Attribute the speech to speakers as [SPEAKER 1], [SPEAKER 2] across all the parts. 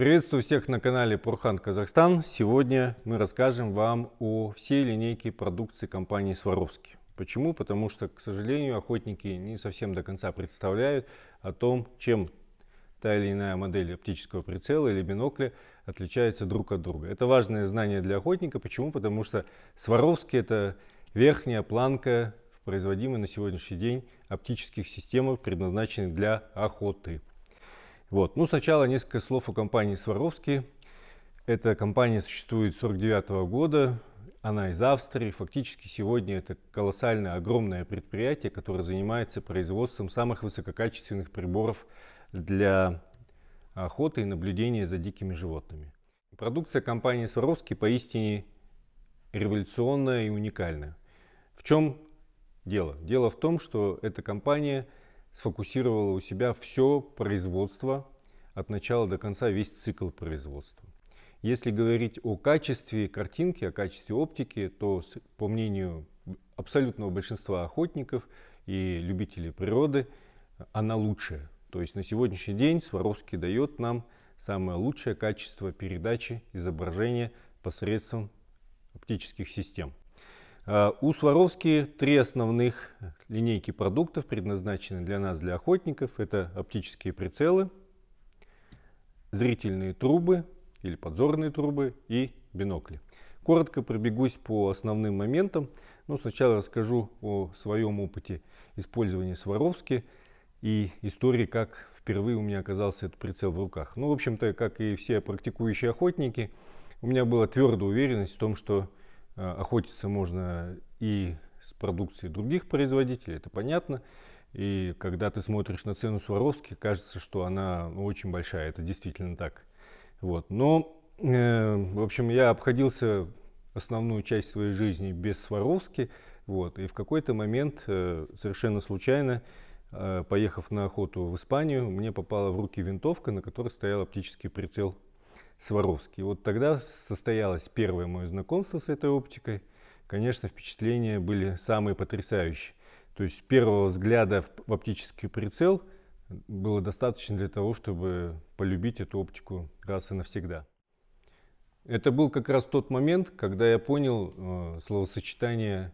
[SPEAKER 1] Приветствую всех на канале Пурхан Казахстан. Сегодня мы расскажем вам о всей линейке продукции компании Сваровски. Почему? Потому что, к сожалению, охотники не совсем до конца представляют о том, чем та или иная модель оптического прицела или бинокля отличается друг от друга. Это важное знание для охотника. Почему? Потому что Сваровски это верхняя планка производимой на сегодняшний день оптических систем, предназначенных для охоты. Вот. Ну, сначала несколько слов о компании Сваровски. Эта компания существует с 1949 года, она из Австрии. Фактически сегодня это колоссальное, огромное предприятие, которое занимается производством самых высококачественных приборов для охоты и наблюдения за дикими животными. Продукция компании Сваровски поистине революционная и уникальная. В чем дело? Дело в том, что эта компания – сфокусировала у себя все производство от начала до конца, весь цикл производства. Если говорить о качестве картинки, о качестве оптики, то, по мнению абсолютного большинства охотников и любителей природы, она лучшая. То есть на сегодняшний день Сваровский дает нам самое лучшее качество передачи изображения посредством оптических систем. Э, у Сваровски три основных линейки продуктов предназначены для нас, для охотников. Это оптические прицелы, зрительные трубы или подзорные трубы и бинокли. Коротко пробегусь по основным моментам, но ну, сначала расскажу о своем опыте использования Сваровски и истории, как впервые у меня оказался этот прицел в руках. Ну, в общем-то, как и все практикующие охотники, у меня была твердая уверенность в том, что а, охотиться можно и с продукции других производителей, это понятно. И когда ты смотришь на цену Сваровски, кажется, что она ну, очень большая. Это действительно так. Вот. Но, э, в общем, я обходился основную часть своей жизни без Сваровски. Вот. И в какой-то момент, э, совершенно случайно, э, поехав на охоту в Испанию, мне попала в руки винтовка, на которой стоял оптический прицел Сваровский. Вот тогда состоялось первое мое знакомство с этой оптикой. Конечно, впечатления были самые потрясающие. То есть первого взгляда в оптический прицел было достаточно для того, чтобы полюбить эту оптику раз и навсегда. Это был как раз тот момент, когда я понял э, словосочетание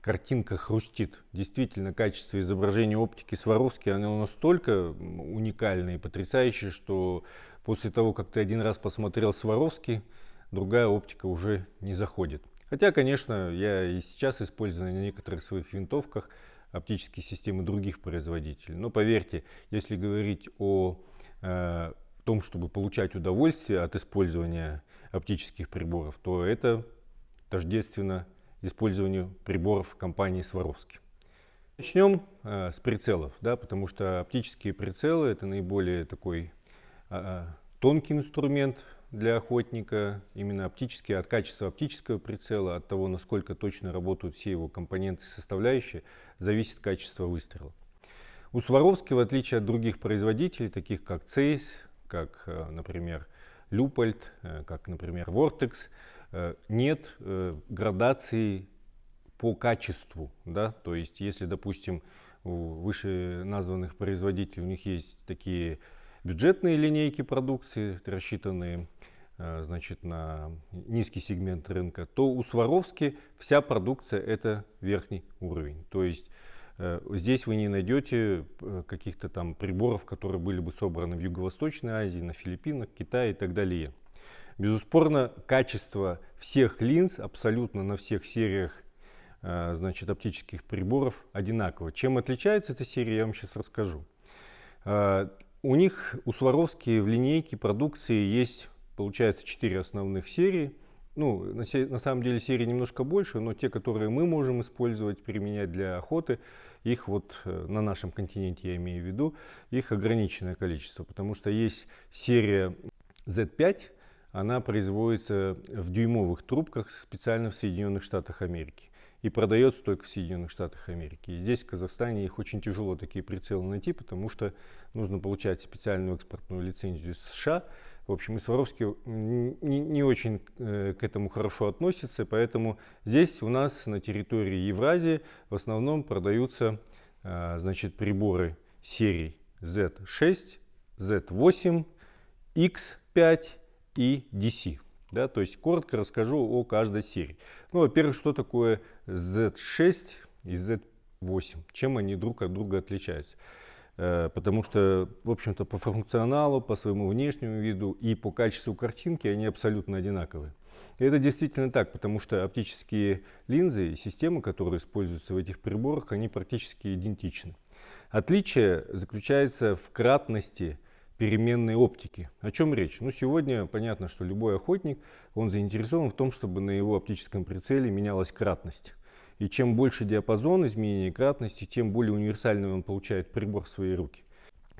[SPEAKER 1] картинка хрустит. Действительно, качество изображения оптики Сваровски, оно настолько уникальное и потрясающее, что после того, как ты один раз посмотрел Сваровский, другая оптика уже не заходит. Хотя, конечно, я и сейчас использую на некоторых своих винтовках оптические системы других производителей. Но поверьте, если говорить о э, том, чтобы получать удовольствие от использования оптических приборов, то это тождественно использованию приборов компании Сваровский. Начнем э, с прицелов, да, потому что оптические прицелы это наиболее такой а, а, тонкий инструмент для охотника, именно оптический, от качества оптического прицела, от того, насколько точно работают все его компоненты и составляющие, зависит качество выстрела. У Сваровски, в отличие от других производителей, таких как Цейс, как, э, например, Люпольд, э, как, например, Вортекс, э, нет градации по качеству. Да? То есть, если, допустим, у выше названных производителей у них есть такие бюджетные линейки продукции, рассчитанные э, значит, на низкий сегмент рынка, то у Сваровски вся продукция это верхний уровень. То есть э, Здесь вы не найдете э, каких-то там приборов, которые были бы собраны в Юго-Восточной Азии, на Филиппинах, Китае и так далее. Безусловно, качество всех линз абсолютно на всех сериях значит, оптических приборов одинаково. Чем отличается эта серия, я вам сейчас расскажу. У них, у Сваровски, в линейке продукции есть, получается, четыре основных серии. Ну, на, се- на самом деле серии немножко больше, но те, которые мы можем использовать, применять для охоты, их вот э, на нашем континенте, я имею в виду, их ограниченное количество, потому что есть серия Z5, она производится в дюймовых трубках специально в Соединенных Штатах Америки и продается только в Соединенных Штатах Америки. И здесь, в Казахстане, их очень тяжело такие прицелы найти, потому что нужно получать специальную экспортную лицензию из США. В общем, и Сваровский не, не очень э, к этому хорошо относится, поэтому здесь у нас на территории Евразии в основном продаются э, значит, приборы серий Z6, Z8, X5 и DC. Да, то есть коротко расскажу о каждой серии. Ну, во-первых, что такое Z6 и Z8, чем они друг от друга отличаются. Э, потому что, в общем-то, по функционалу, по своему внешнему виду и по качеству картинки они абсолютно одинаковые. И это действительно так, потому что оптические линзы и системы, которые используются в этих приборах, они практически идентичны. Отличие заключается в кратности переменной оптики. О чем речь? Ну, сегодня понятно, что любой охотник, он заинтересован в том, чтобы на его оптическом прицеле менялась кратность. И чем больше диапазон изменения кратности, тем более универсальный он получает прибор в свои руки.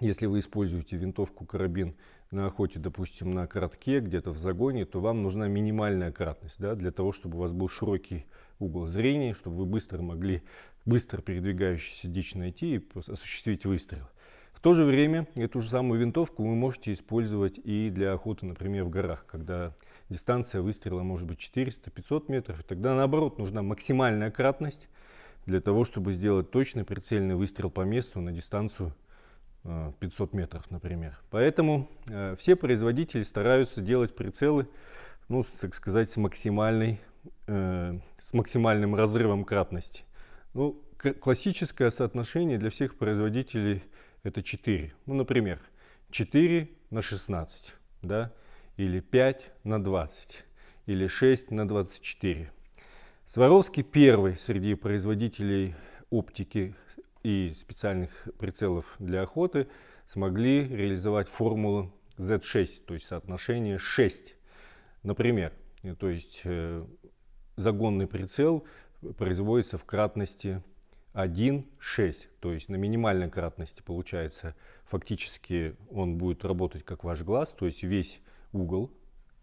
[SPEAKER 1] Если вы используете винтовку карабин на охоте, допустим, на кратке, где-то в загоне, то вам нужна минимальная кратность, да, для того, чтобы у вас был широкий угол зрения, чтобы вы быстро могли быстро передвигающуюся дичь найти и осуществить выстрел то же время эту же самую винтовку вы можете использовать и для охоты, например, в горах, когда дистанция выстрела может быть 400-500 метров, и тогда наоборот нужна максимальная кратность для того, чтобы сделать точный прицельный выстрел по месту на дистанцию 500 э, метров, например. Поэтому э, все производители стараются делать прицелы, ну, так сказать, с, максимальной, э, с максимальным разрывом кратности. Ну, классическое соотношение для всех производителей это 4. Ну, например, 4 на 16, да, или 5 на 20, или 6 на 24. Сваровский первый среди производителей оптики и специальных прицелов для охоты смогли реализовать формулу Z6, то есть соотношение 6. Например, то есть э, загонный прицел производится в кратности 1,6. То есть на минимальной кратности получается фактически он будет работать как ваш глаз, то есть весь угол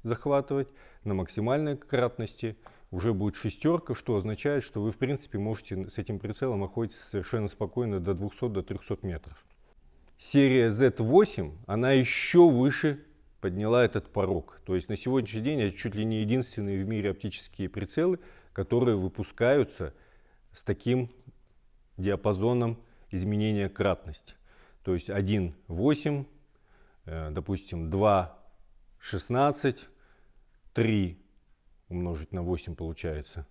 [SPEAKER 1] захватывать. На максимальной кратности уже будет шестерка, что означает, что вы в принципе можете с этим прицелом охотиться совершенно спокойно до 200-300 до 300 метров. Серия Z8, она еще выше подняла этот порог. То есть на сегодняшний день это чуть ли не единственные в мире оптические прицелы, которые выпускаются с таким диапазоном изменения кратности. То есть 1,8, э, допустим, 2,16, 3 умножить на 8 получается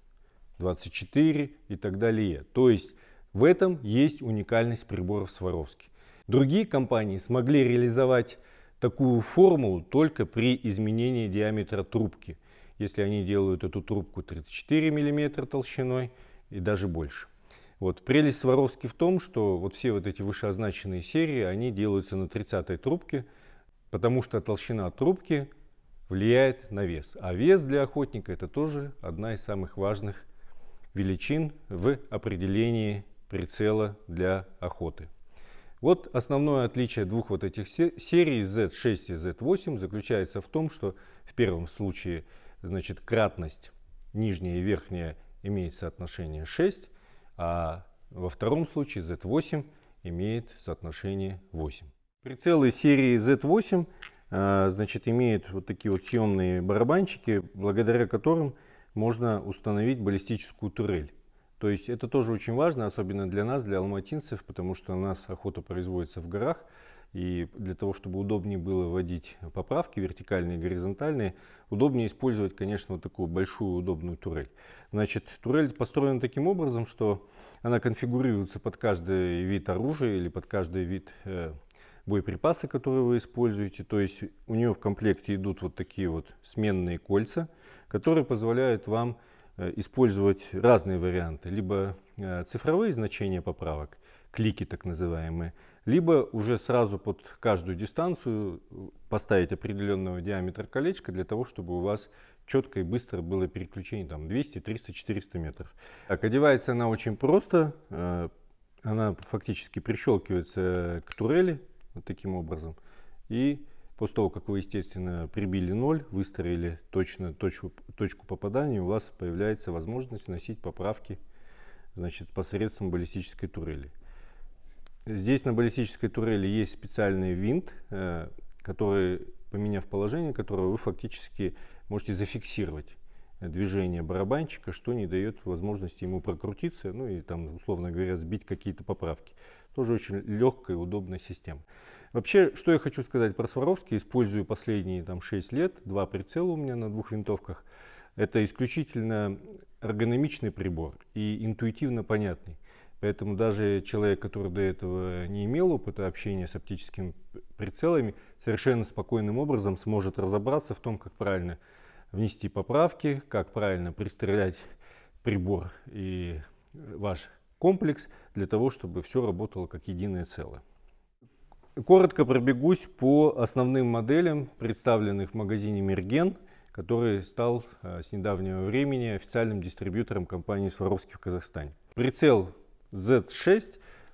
[SPEAKER 1] 24 и так далее. То есть в этом есть уникальность приборов Сваровски. Другие компании смогли реализовать такую формулу только при изменении диаметра трубки, если они делают эту трубку 34 мм толщиной и даже больше. Вот. Прелесть Сваровски в том, что вот все вот эти вышеозначенные серии, они делаются на 30-й трубке, потому что толщина трубки влияет на вес. А вес для охотника это тоже одна из самых важных величин в определении прицела для охоты. Вот основное отличие двух вот этих серий Z6 и Z8 заключается в том, что в первом случае значит, кратность нижняя и верхняя имеет соотношение 6, а во втором случае Z8 имеет соотношение 8. Прицелы серии Z8 а, значит, имеют вот такие вот съемные барабанчики, благодаря которым можно установить баллистическую турель. То есть это тоже очень важно, особенно для нас, для алматинцев, потому что у нас охота производится в горах, и для того, чтобы удобнее было вводить поправки вертикальные и горизонтальные, удобнее использовать, конечно, вот такую большую удобную турель. Значит, турель построена таким образом, что она конфигурируется под каждый вид оружия или под каждый вид э, боеприпаса, который вы используете. То есть у нее в комплекте идут вот такие вот сменные кольца, которые позволяют вам э, использовать разные варианты, либо э, цифровые значения поправок, клики так называемые, либо уже сразу под каждую дистанцию поставить определенного диаметра колечко для того, чтобы у вас четко и быстро было переключение там 200, 300, 400 метров. Так, одевается она очень просто, э, она фактически прищелкивается к турели вот таким образом. И после того, как вы, естественно, прибили ноль, выстроили точно точку, точку попадания, у вас появляется возможность носить поправки значит, посредством баллистической турели. Здесь на баллистической турели есть специальный винт, э, который, поменяв положение, которое вы фактически можете зафиксировать движение барабанчика, что не дает возможности ему прокрутиться, ну и там, условно говоря, сбить какие-то поправки. Тоже очень легкая и удобная система. Вообще, что я хочу сказать про Сваровский, использую последние там, 6 лет, два прицела у меня на двух винтовках. Это исключительно эргономичный прибор и интуитивно понятный. Поэтому даже человек, который до этого не имел опыта общения с оптическими прицелами, совершенно спокойным образом сможет разобраться в том, как правильно внести поправки, как правильно пристрелять прибор и ваш комплекс для того, чтобы все работало как единое целое. Коротко пробегусь по основным моделям, представленных в магазине Мерген, который стал э, с недавнего времени официальным дистрибьютором компании Сваровский в Казахстане. Прицел Z6.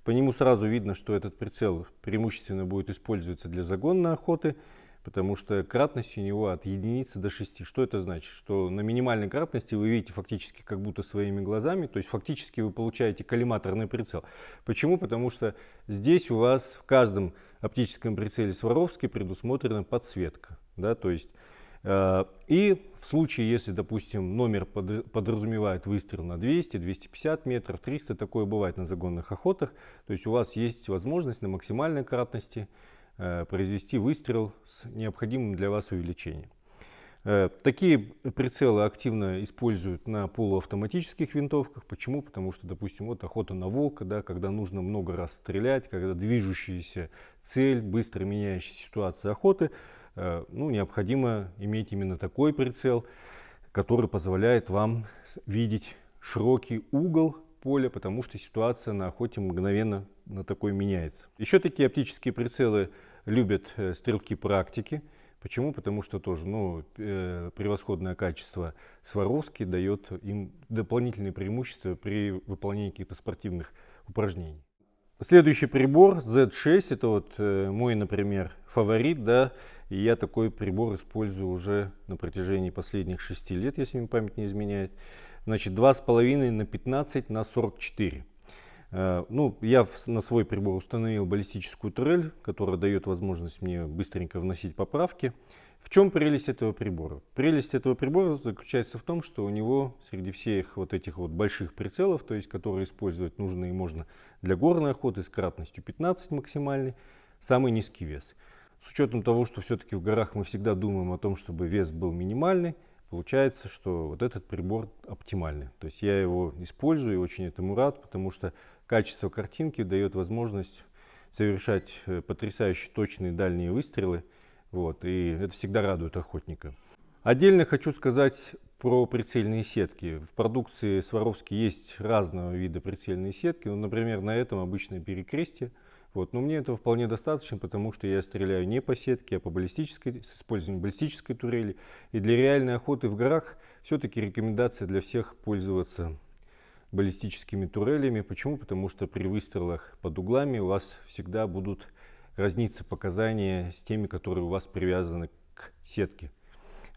[SPEAKER 1] По нему сразу видно, что этот прицел преимущественно будет использоваться для загонной охоты, потому что кратность у него от единицы до 6. Что это значит? Что на минимальной кратности вы видите фактически как будто своими глазами, то есть фактически вы получаете коллиматорный прицел. Почему? Потому что здесь у вас в каждом оптическом прицеле Сваровски предусмотрена подсветка. Да? То есть Э, и в случае, если, допустим, номер подразумевает выстрел на 200, 250 метров, 300, такое бывает на загонных охотах, то есть у вас есть возможность на максимальной кратности э, произвести выстрел с необходимым для вас увеличением. Э, такие прицелы активно используют на полуавтоматических винтовках. Почему? Потому что, допустим, вот охота на волка, да, когда нужно много раз стрелять, когда движущаяся цель, быстро меняющаяся ситуация охоты – Э, ну, необходимо иметь именно такой прицел, который позволяет вам видеть широкий угол поля, потому что ситуация на охоте мгновенно на такой меняется. Еще такие оптические прицелы любят э, стрелки практики. Почему? Потому что тоже ну, э, превосходное качество Сваровски дает им дополнительные преимущества при выполнении каких-то спортивных упражнений. Следующий прибор Z6, это вот э, мой, например, фаворит, да, и я такой прибор использую уже на протяжении последних 6 лет, если мне память не изменяет. Значит, 2,5 на 15 на 44. Э, ну, я на свой прибор установил баллистическую турель, которая дает возможность мне быстренько вносить поправки. В чем прелесть этого прибора? Прелесть этого прибора заключается в том, что у него среди всех вот этих вот больших прицелов, то есть которые использовать нужно и можно для горной охоты с кратностью 15 максимальный, самый низкий вес. С учетом того, что все-таки в горах мы всегда думаем о том, чтобы вес был минимальный, получается, что вот этот прибор оптимальный. То есть я его использую и очень этому рад, потому что качество картинки дает возможность совершать э, потрясающе точные дальние выстрелы – вот, и это всегда радует охотника. Отдельно хочу сказать про прицельные сетки. В продукции Сваровски есть разного вида прицельные сетки. Ну, например, на этом обычное перекрестие. Вот. Но мне этого вполне достаточно, потому что я стреляю не по сетке, а по баллистической, с использованием баллистической турели. И для реальной охоты в горах все-таки рекомендация для всех пользоваться баллистическими турелями. Почему? Потому что при выстрелах под углами у вас всегда будут разнится показания с теми, которые у вас привязаны к сетке.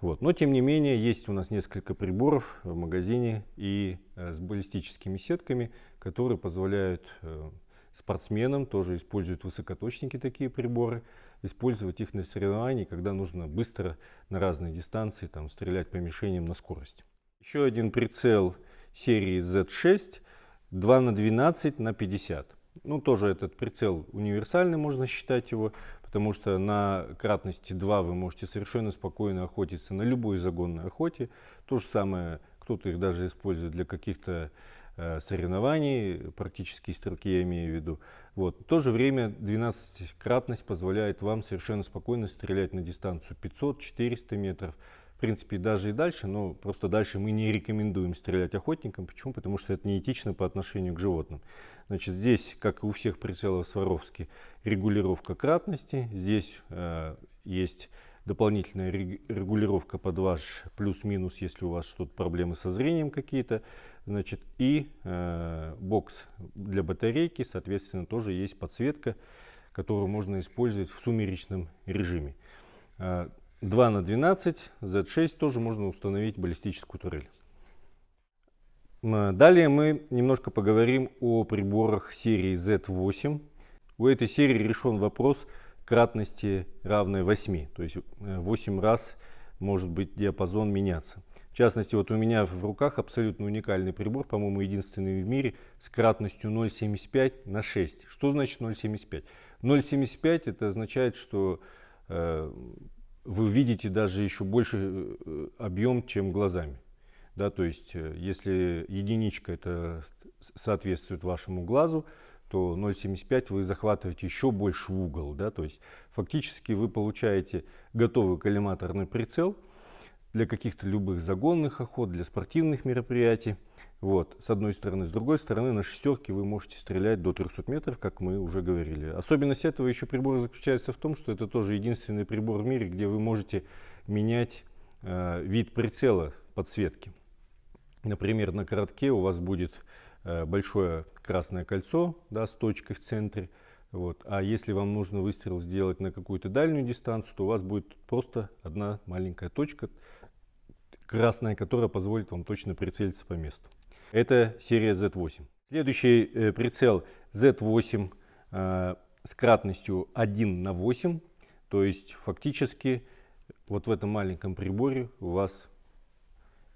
[SPEAKER 1] Вот. Но тем не менее, есть у нас несколько приборов в магазине и э, с баллистическими сетками, которые позволяют э, спортсменам, тоже используют высокоточники такие приборы, использовать их на соревнованиях, когда нужно быстро на разные дистанции там, стрелять по мишеням на скорость. Еще один прицел серии Z6 2 на 12 на 50. Ну, тоже этот прицел универсальный, можно считать его, потому что на кратности 2 вы можете совершенно спокойно охотиться на любой загонной охоте. То же самое, кто-то их даже использует для каких-то э, соревнований, практические стрелки я имею в виду. Вот. В то же время 12-кратность позволяет вам совершенно спокойно стрелять на дистанцию 500-400 метров, в принципе, даже и дальше, но просто дальше мы не рекомендуем стрелять охотникам. Почему? Потому что это неэтично по отношению к животным. Значит, здесь, как и у всех прицелов Сваровски, регулировка кратности. Здесь э, есть дополнительная регулировка под ваш плюс-минус, если у вас что-то проблемы со зрением какие-то. Значит, и э, бокс для батарейки, соответственно, тоже есть подсветка, которую можно использовать в сумеречном режиме. Э, 2 на 12, Z6 тоже можно установить баллистическую турель. Далее мы немножко поговорим о приборах серии Z8. У этой серии решен вопрос кратности равной 8, то есть 8 э, раз может быть диапазон меняться. В частности, вот у меня в руках абсолютно уникальный прибор, по-моему, единственный в мире, с кратностью 0,75 на 6. Что значит 0,75? 0,75 это означает, что э, вы видите даже еще больше э, объем, чем глазами. Да, то есть, э, если единичка это соответствует вашему глазу, то 0,75 вы захватываете еще больше угол. Да? То есть фактически вы получаете готовый коллиматорный прицел, для каких-то любых загонных охот, для спортивных мероприятий. Вот, с одной стороны. С другой стороны, на шестерке вы можете стрелять до 300 метров, как мы уже говорили. Особенность этого еще прибора заключается в том, что это тоже единственный прибор в мире, где вы можете менять э, вид прицела подсветки. Например, на коротке у вас будет э, большое красное кольцо да, с точкой в центре. Вот. А если вам нужно выстрел сделать на какую-то дальнюю дистанцию, то у вас будет просто одна маленькая точка – красная, которая позволит вам точно прицелиться по месту. Это серия Z8. Следующий э, прицел Z8 э, с кратностью 1 на 8, то есть фактически вот в этом маленьком приборе у вас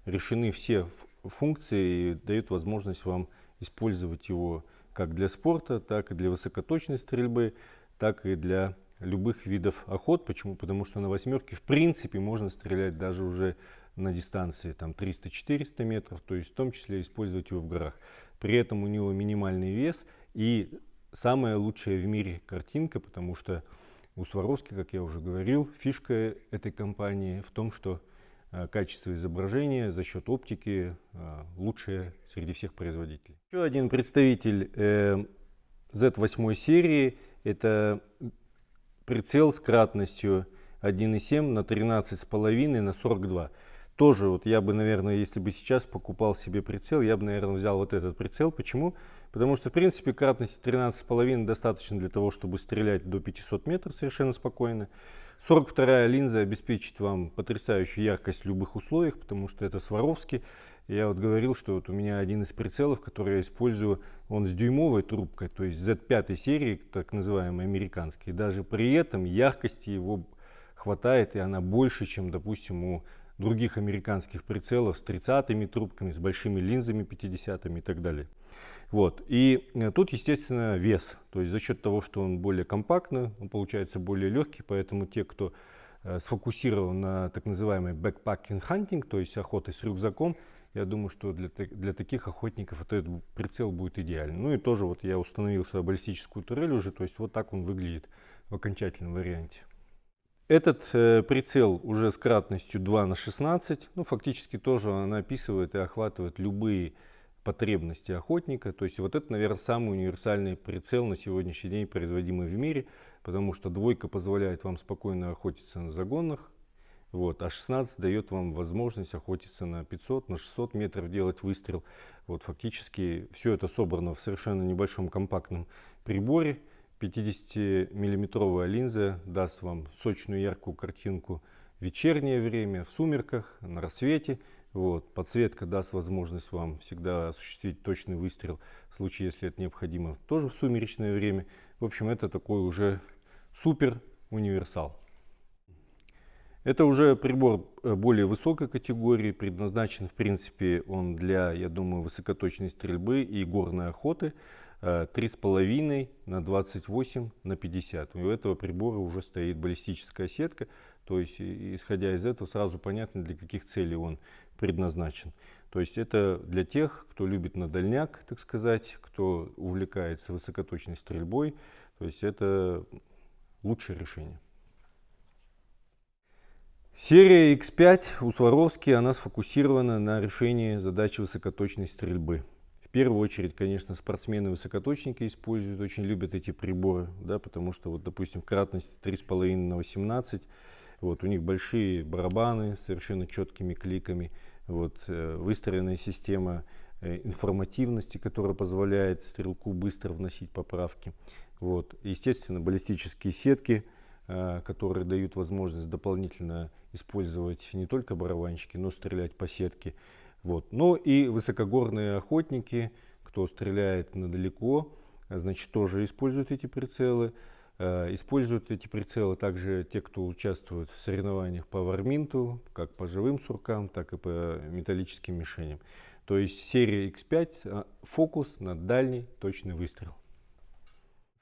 [SPEAKER 1] решены все функции и дают возможность вам использовать его как для спорта, так и для высокоточной стрельбы, так и для любых видов охот. Почему? Потому что на восьмерке в принципе можно стрелять даже уже на дистанции там 300-400 метров, то есть в том числе использовать его в горах. При этом у него минимальный вес и самая лучшая в мире картинка, потому что у Сваровски, как я уже говорил, фишка этой компании в том, что э, качество изображения за счет оптики э, лучшее среди всех производителей. Еще один представитель Z8 э, серии это прицел с кратностью 1,7 на 13,5 на 42 тоже вот я бы, наверное, если бы сейчас покупал себе прицел, я бы, наверное, взял вот этот прицел. Почему? Потому что, в принципе, кратности 13,5 достаточно для того, чтобы стрелять до 500 метров совершенно спокойно. 42 линза обеспечит вам потрясающую яркость в любых условиях, потому что это Сваровски. Я вот говорил, что вот у меня один из прицелов, который я использую, он с дюймовой трубкой, то есть Z5 серии, так называемый американский. Даже при этом яркости его хватает, и она больше, чем, допустим, у других американских прицелов с 30-ми трубками, с большими линзами 50-ми и так далее. Вот. И э, тут, естественно, вес. То есть за счет того, что он более компактный, он получается более легкий, поэтому те, кто э, сфокусирован на так называемый backpacking hunting, то есть охоты с рюкзаком, я думаю, что для, для таких охотников этот прицел будет идеален. Ну и тоже вот я установил свою баллистическую турель уже, то есть вот так он выглядит в окончательном варианте. Этот э, прицел уже с кратностью 2 на 16, ну, фактически тоже она описывает и охватывает любые потребности охотника. То есть вот это, наверное, самый универсальный прицел на сегодняшний день, производимый в мире, потому что двойка позволяет вам спокойно охотиться на загонах, вот, а 16 дает вам возможность охотиться на 500, на 600 метров делать выстрел. Вот фактически все это собрано в совершенно небольшом компактном приборе – 50-миллиметровая линза даст вам сочную яркую картинку в вечернее время, в сумерках, на рассвете. Вот. Подсветка даст возможность вам всегда осуществить точный выстрел, в случае, если это необходимо, тоже в сумеречное время. В общем, это такой уже супер универсал. Это уже прибор э, более высокой категории, предназначен, в принципе, он для, я думаю, высокоточной стрельбы и горной охоты. 3,5 э, на 28 на 50. У этого прибора уже стоит баллистическая сетка, то есть исходя из этого сразу понятно, для каких целей он предназначен. То есть это для тех, кто любит на дальняк, так сказать, кто увлекается высокоточной стрельбой, то есть это лучшее решение. Серия X5 у Сваровски, она сфокусирована на решении задачи высокоточной стрельбы первую очередь, конечно, спортсмены-высокоточники используют, очень любят эти приборы, да, потому что, вот, допустим, в кратности 3,5 на 18, вот, у них большие барабаны с совершенно четкими кликами, вот, э, выстроенная система э, информативности, которая позволяет стрелку быстро вносить поправки. Вот. Естественно, баллистические сетки, э, которые дают возможность дополнительно использовать не только барабанщики, но стрелять по сетке. Вот. Но ну и высокогорные охотники, кто стреляет надалеко, значит, тоже используют эти прицелы. Э, используют эти прицелы также те, кто участвует в соревнованиях по варминту, как по живым суркам, так и по металлическим мишеням. То есть серия X5 э, фокус на дальний точный выстрел.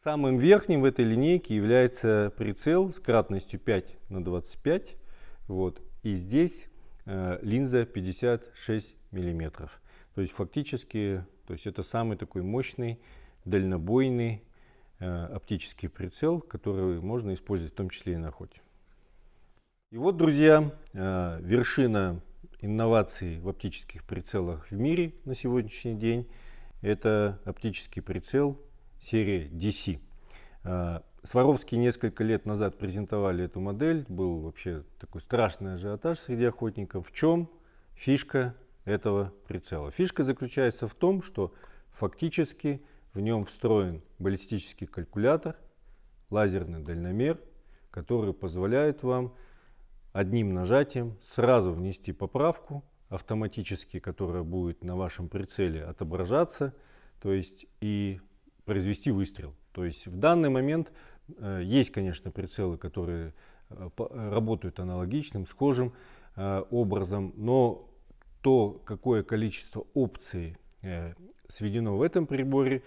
[SPEAKER 1] Самым верхним в этой линейке является прицел с кратностью 5 на 25. Вот. И здесь Э, линза 56 миллиметров. То есть фактически то есть это самый такой мощный дальнобойный э, оптический прицел, который можно использовать в том числе и на охоте. И вот, друзья, э, вершина инноваций в оптических прицелах в мире на сегодняшний день – это оптический прицел серии DC. Сваровские несколько лет назад презентовали эту модель. Был вообще такой страшный ажиотаж среди охотников. В чем фишка этого прицела? Фишка заключается в том, что фактически в нем встроен баллистический калькулятор, лазерный дальномер, который позволяет вам одним нажатием сразу внести поправку автоматически, которая будет на вашем прицеле отображаться, то есть и произвести выстрел. То есть в данный момент э, есть, конечно, прицелы, которые э, работают аналогичным, схожим э, образом, но то, какое количество опций сведено в этом приборе,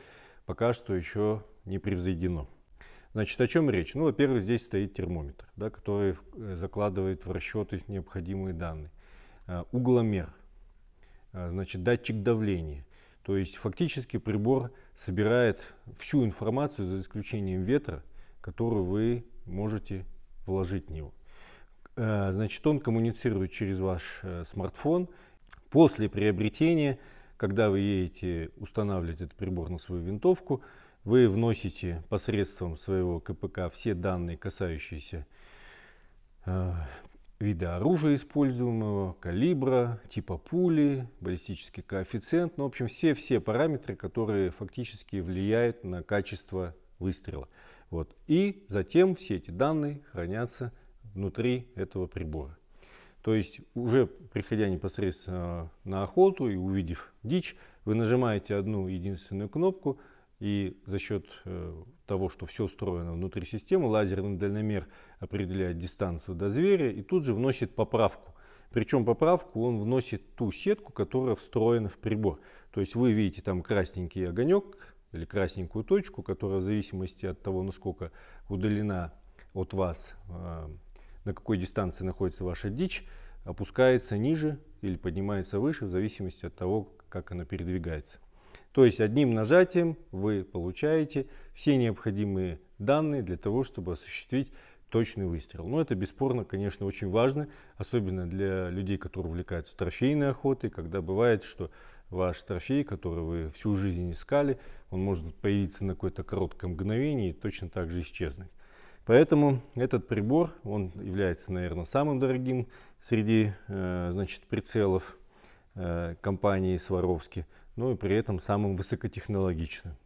[SPEAKER 1] пока что еще не превзойдено. Значит, о чем речь? Ну, во-первых, здесь стоит термометр, да, который закладывает в расчеты необходимые данные. Угломер, значит, датчик давления. То есть фактически прибор собирает всю информацию, за исключением ветра, которую вы можете вложить в него. Э, значит, он коммуницирует через ваш э, смартфон. После приобретения, когда вы едете устанавливать этот прибор на свою винтовку, вы вносите посредством своего КПК все данные, касающиеся э, вида оружия используемого, калибра, типа пули, баллистический коэффициент, ну, в общем, все-все параметры, которые фактически влияют на качество выстрела. Вот. И затем все эти данные хранятся внутри этого прибора. То есть уже приходя непосредственно на охоту и увидев дичь, вы нажимаете одну единственную кнопку – и за счет э, того, что все устроено внутри системы, лазерный дальномер определяет дистанцию до зверя и тут же вносит поправку. Причем поправку он вносит ту сетку, которая встроена в прибор. То есть вы видите там красненький огонек или красненькую точку, которая в зависимости от того, насколько удалена от вас, э, на какой дистанции находится ваша дичь, опускается ниже или поднимается выше в зависимости от того, как она передвигается. То есть одним нажатием вы получаете все необходимые данные для того, чтобы осуществить точный выстрел. Но это бесспорно, конечно, очень важно, особенно для людей, которые увлекаются трофейной охотой, когда бывает, что ваш трофей, который вы всю жизнь искали, он может появиться на какое-то короткое мгновение и точно так же исчезнуть. Поэтому этот прибор, он является, наверное, самым дорогим среди э, значит, прицелов э, компании Сваровски но ну и при этом самым высокотехнологичным.